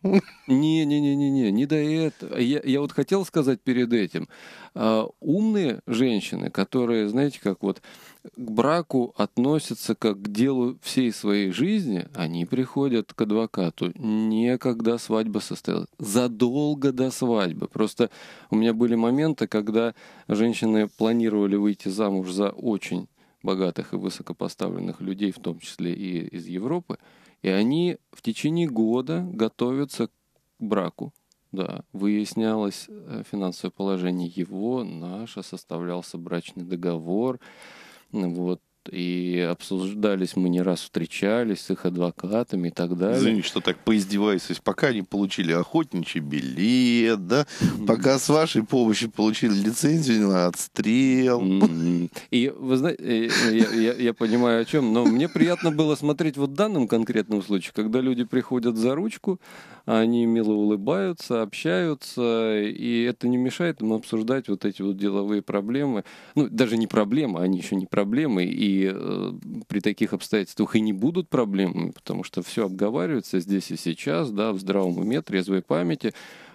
Не-не-не-не, не до этого. Я, я вот хотел сказать перед этим. А, умные женщины, которые, знаете, как вот к браку относятся как к делу всей своей жизни, они приходят к адвокату не когда свадьба состоялась, задолго до свадьбы. Просто у меня были моменты, когда женщины планировали выйти замуж за очень богатых и высокопоставленных людей, в том числе и из Европы, и они в течение года готовятся к браку. Да, выяснялось э, финансовое положение его, наше, составлялся брачный договор. Вот, и обсуждались мы не раз, встречались с их адвокатами и так далее. Извини, что так поиздеваюсь, пока не получили охотничий билет, да, пока с вашей помощью получили лицензию на отстрел. И вы знаете, э, э, я, я, я понимаю о чем, но мне приятно было смотреть вот в данном конкретном случае, когда люди приходят за ручку, они мило улыбаются, общаются, и это не мешает им обсуждать вот эти вот деловые проблемы. Ну, даже не проблемы, они еще не проблемы, и Э, при таких обстоятельствах и не будут проблемами, потому что все обговаривается здесь и сейчас, да, в здравом уме, трезвой памяти.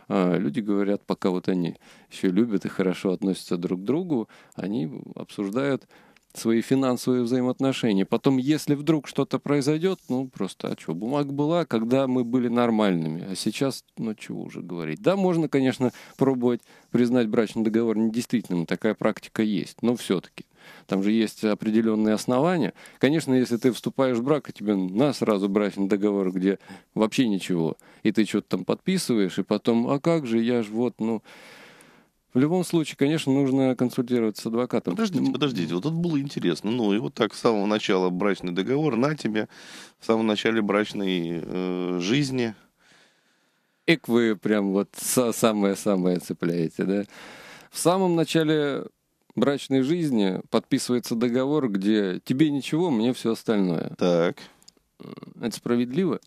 А, люди говорят, пока вот они еще любят и хорошо относятся друг к другу, они обсуждают свои финансовые взаимоотношения. Потом, если вдруг что-то произойдет, ну просто, а что, бумага была, когда мы были нормальными, а сейчас, ну чего уже говорить. Да, можно, конечно, пробовать признать брачный договор недействительным, такая практика есть, но все-таки. Там же есть определенные основания. Конечно, если ты вступаешь в брак, и тебе на сразу брачный договор, где вообще ничего, и ты что-то там подписываешь, и потом, а как же, я же вот, ну... В любом случае, конечно, нужно консультироваться с адвокатом. Подождите, подождите, вот это было интересно. Ну, и вот так с самого начала брачный договор на тебе, в самом начале брачной э, жизни. Эк вы прям вот самое-самое цепляете, да? В самом начале брачной жизни подписывается договор, где тебе ничего, мне все остальное. Так. Э, это справедливо?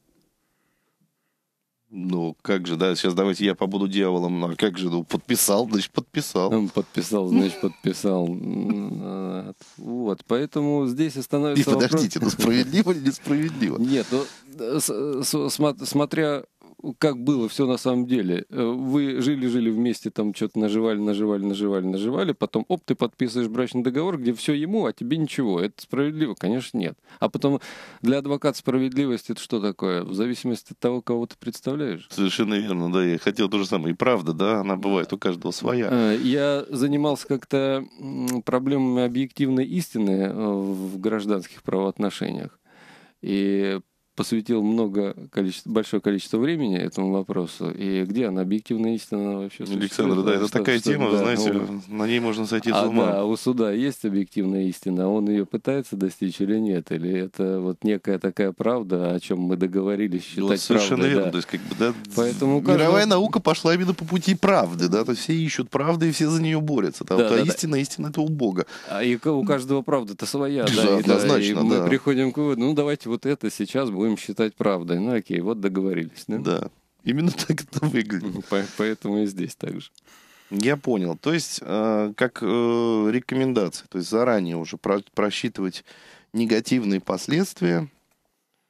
Ну, как же, да, сейчас давайте я побуду дьяволом. но ну, а как же, ну, подписал, значит, подписал. Он ну, подписал, значит, подписал. Вот, поэтому здесь и становится И подождите, вопрос... ну, справедливо или несправедливо? Нет, ну, э, э, смотря как было все на самом деле. Э, вы жили-жили вместе, там что-то наживали, наживали, наживали, наживали, потом, оп, ты подписываешь брачный договор, где все ему, а тебе ничего. Это справедливо? Конечно, нет. А потом для адвоката справедливость это что такое? В зависимости от того, кого ты представляешь. Совершенно верно, да. Я хотел то же самое. И правда, да, она бывает у каждого своя. Э, я занимался как-то проблемами объективной истины э, в гражданских правоотношениях. И посвятил много количество, большое количество времени этому вопросу. И где она объективная истина вообще? Александр, да, это что, такая что, тема, да, знаете, он... на ней можно сойти а, с ума. Да, у суда есть объективная истина, он ее пытается достичь или нет, или это вот некая такая правда, о чем мы договорились считать совершенно правдой. Совершенно верно, да. то есть как бы да. Поэтому каждый... мировая наука пошла именно по пути правды, да, то есть все ищут правды и все за нее борются. да, да, да, истина, да. истина это у Бога. А и у каждого правда-то своя, да, да, и, да, и мы да. приходим к выводу, ну давайте вот это сейчас будем будем считать правдой. Ну окей, вот договорились, да? Да. Именно так это выглядит. Поэтому и здесь так же. Я понял. То есть, э, как э, рекомендация, то есть заранее уже про просчитывать негативные последствия,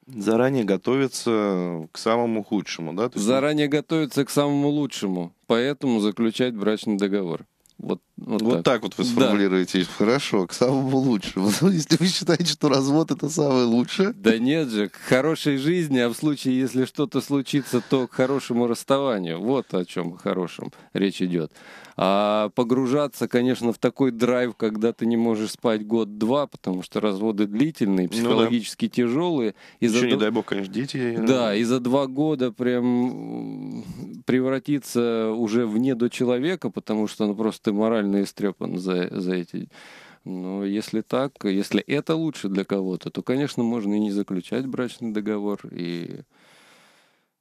заранее готовиться к самому худшему, да? есть... Ну, заранее готовиться к самому лучшему, поэтому заключать брачный договор. Вот вот, вот так. так вот вы сформулируете. Да. Хорошо, к самому лучшему. (laughs) Ну, если вы считаете, что развод это самое лучшее. Да нет же, к хорошей жизни, а в случае, если что-то случится, то к хорошему расставанию. Вот о чем хорошем речь идет. А погружаться, конечно, в такой драйв, когда ты не можешь спать год-два, потому что разводы длительные, психологически ну, да. тяжелые. И Еще, за... не дай бог, конечно, дети. Да, и за два года прям превратиться уже в недочеловека, потому что ну, просто ты морально сильно истрепан за, за эти... Но если так, если это лучше для кого-то, то, конечно, можно и не заключать брачный договор, и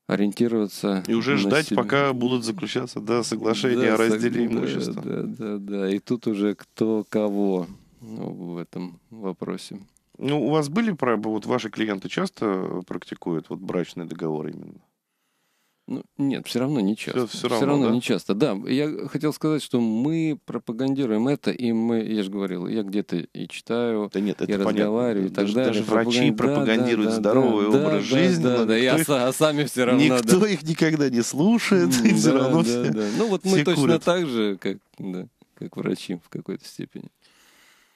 ориентироваться. И уже ждать, себя. пока будут заключаться да, соглашения да, о разделе да, имущества. Да, да, да. И тут уже кто кого ну, в этом вопросе. Ну, у вас были, вот ваши клиенты часто практикуют вот брачный договор именно? Ну, нет, все равно не часто. Все, все равно, все равно да? не часто. Да, я хотел сказать, что мы пропагандируем это, и мы, я же говорил, я где-то и читаю, да нет, это и понятно. разговариваю, и так даже, далее. Даже Пропаган... врачи пропагандируют да, да, здоровый да, образ да, жизни. Да, да, да, их, а сами все равно. Никто да. их никогда не слушает, (laughs) и да, все равно да, все, да. Ну вот мы точно курят. так же, как, да, как врачи в какой-то степени.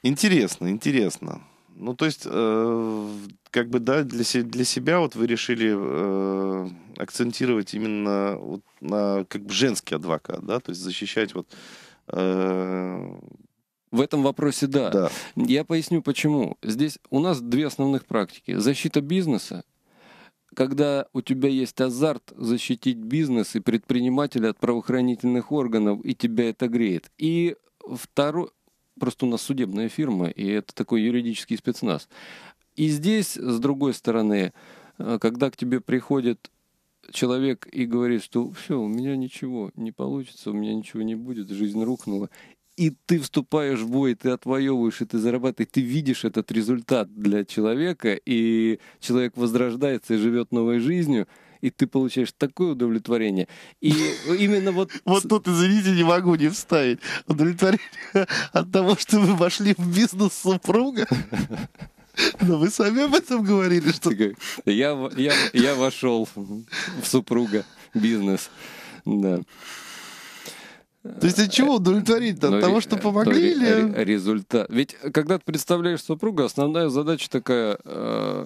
Интересно, интересно. Ну, то есть, э, как бы, да, для, для себя вот вы решили э, акцентировать именно вот на как бы женский адвокат, да, то есть защищать вот... Э, в этом вопросе да. да. Я поясню почему. Здесь у нас две основных практики. Защита бизнеса, когда у тебя есть азарт защитить бизнес и предпринимателя от правоохранительных органов, и тебя это греет. И второй просто у нас судебная фирма, и это такой юридический спецназ. И здесь, с другой стороны, э, когда к тебе приходит человек и говорит, что все, у меня ничего не получится, у меня ничего не будет, жизнь рухнула, и ты вступаешь в бой, ты отвоевываешь, и ты зарабатываешь, ты видишь этот результат для человека, и человек возрождается и живет новой жизнью – и ты получаешь такое удовлетворение. И именно вот... (laughs) Вот тут, извините, не могу не вставить. Удовлетворение (laughs) от того, что вы вошли в бизнес супруга. Но (laughs) вы сами об этом говорили, что... Я, я, я вошел в супруга бизнес. Да. То есть от чего э, удовлетворить? От ну, того, что э, помогли ну, или... Результат. Ведь когда ты представляешь супруга, основная задача такая э,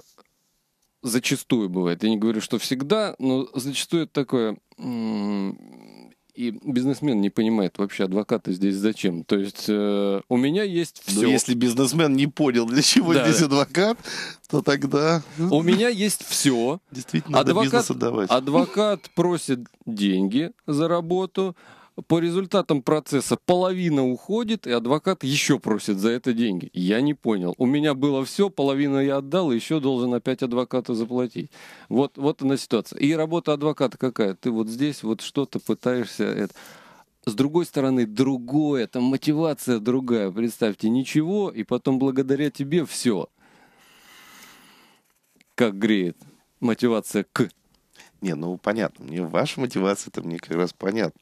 зачастую бывает, я не говорю, что всегда, но зачастую это такое, и бизнесмен не понимает вообще, адвоката здесь зачем. То есть э, у меня есть ну, все. Но если бизнесмен не понял, для чего да, здесь да. адвокат, то тогда... У меня есть все. (laughs) Действительно, адвокат, надо бизнес отдавать. Адвокат просит деньги за работу, по результатам процесса половина уходит, и адвокат еще просит за это деньги. Я не понял. У меня было все, половину я отдал, и еще должен опять адвокату заплатить. Вот, вот она ситуация. И работа адвоката какая? Ты вот здесь вот что-то пытаешься... Это с другой стороны, другое, там мотивация другая. Представьте, ничего, и потом благодаря тебе все. Как греет мотивация к. Не, ну понятно, мне ваша мотивация, это мне как раз понятно.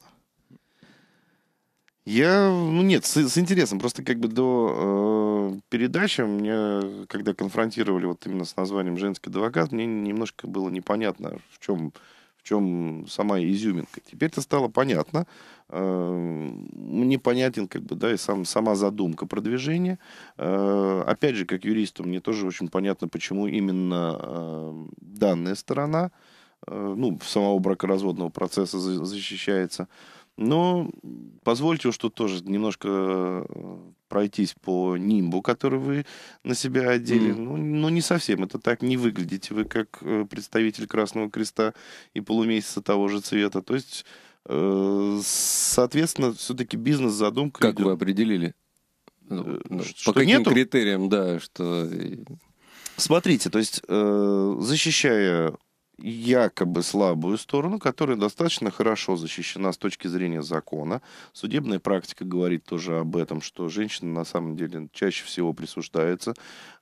Я, ну нет, с, с интересом. Просто как бы до э, передачи мне, когда конфронтировали вот именно с названием «Женский адвокат», мне немножко было непонятно, в чем, в чем сама изюминка. Теперь это стало понятно. Э, мне понятен как бы, да, и сам, сама задумка продвижения. Э, опять же, как юристу, мне тоже очень понятно, почему именно э, данная сторона э, ну, самого бракоразводного процесса защищается. Но позвольте уж тут тоже немножко э, пройтись по нимбу, который вы на себя одели. Mm. Ну, ну, не совсем. Это так не выглядите вы как э, представитель Красного Креста и полумесяца того же цвета. То есть, э, соответственно, все-таки бизнес-задумка... Как идет. вы определили? Ну, ну, что по каким нету? критериям, да, что... Смотрите, то есть, э, защищая якобы слабую сторону, которая достаточно хорошо защищена с точки зрения закона. Судебная практика говорит тоже об этом, что женщина на самом деле чаще всего присуждается.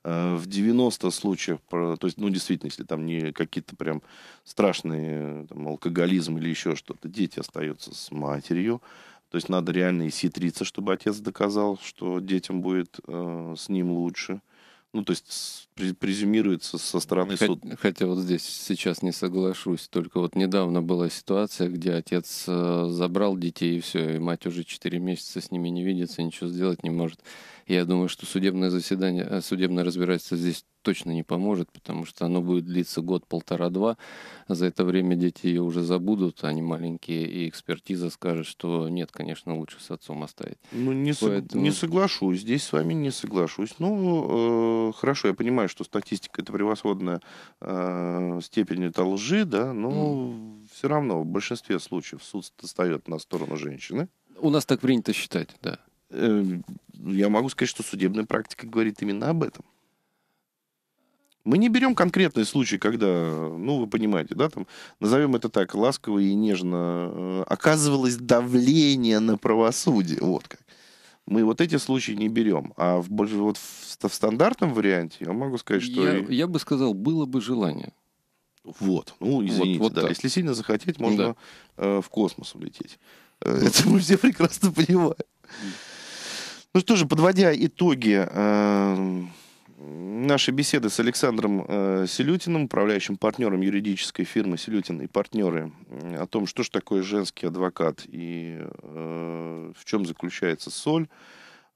Э, в 90 случаях, то есть, ну, действительно, если там не какие-то прям страшные э, там, алкоголизм или еще что-то, дети остаются с матерью. То есть надо реально и исхитриться, чтобы отец доказал, что детям будет э, с ним лучше ну, то есть презюмируется со стороны хотя, Хотя вот здесь сейчас не соглашусь. Только вот недавно была ситуация, где отец э, забрал детей, и все, и мать уже 4 месяца с ними не видится, ничего сделать не может. Я думаю, что судебное заседание, э, судебное разбирательство здесь точно не поможет, потому что оно будет длиться год, полтора, два. За это время дети ее уже забудут, они маленькие, и экспертиза скажет, что нет, конечно, лучше с отцом оставить. Ну, не, Поэтому... сог... не соглашусь, здесь с вами не соглашусь. Ну, э, хорошо, я понимаю, что статистика это превосходная э, степень это лжи, да, но mm. все равно в большинстве случаев суд встает на сторону женщины. У нас так принято считать, да э, я могу сказать, что судебная практика говорит именно об этом. Мы не берем конкретный случай, когда, ну, вы понимаете, да, там, назовем это так, ласково и нежно, э, оказывалось давление на правосудие, вот как. Мы вот эти случаи не берем. А в, вот в, в стандартном варианте я могу сказать, что... Я, я бы сказал, было бы желание. Вот, ну, извините, вот, вот да. Так. Если сильно захотеть, можно да. э, в космос улететь. Э, (laughs) это мы все прекрасно понимаем. Ну что же, подводя итоги эм, нашей беседы с Александром э, Селютиным, управляющим партнером юридической фирмы Селютин и партнеры, о том, что же такое женский адвокат и э, в чем заключается соль.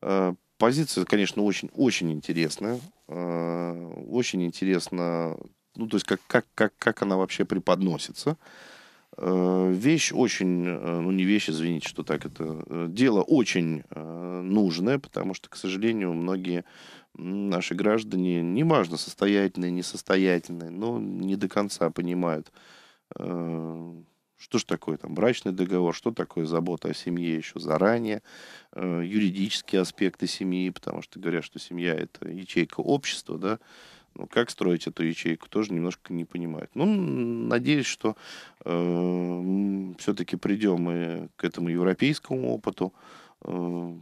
Э, позиция, конечно, очень-очень интересная. очень интересно, ну то есть как, как, как, как она вообще преподносится. Э, вещь очень, э, ну не вещь, извините, что так это, э, дело очень нужное, потому что, к сожалению, многие наши граждане, неважно, состоятельные, несостоятельные, но не до конца понимают, что же такое там брачный договор, что такое забота о семье еще заранее, юридические аспекты семьи, потому что говорят, что семья это ячейка общества, да, ну, как строить эту ячейку, тоже немножко не понимают. Ну, надеюсь, что э, все-таки придем мы к этому европейскому опыту. Э,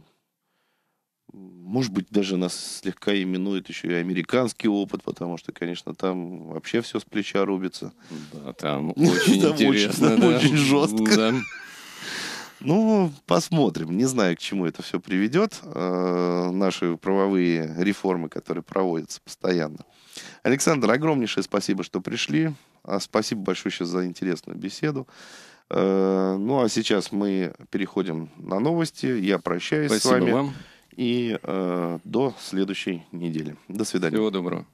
может быть, даже нас слегка именует еще и американский опыт, потому что, конечно, там вообще все с плеча рубится. Да, там (laughs) очень интересно. Там (laughs) очень жестко. Ну, посмотрим. Не знаю, к чему это все приведет. Э наши правовые реформы, которые проводятся постоянно. Александр, огромнейшее спасибо, что пришли. А, спасибо большое сейчас за интересную беседу. Э, ну а сейчас мы переходим на новости. Я прощаюсь спасибо с вами. Вам. И э, до следующей недели. До свидания. Всего доброго.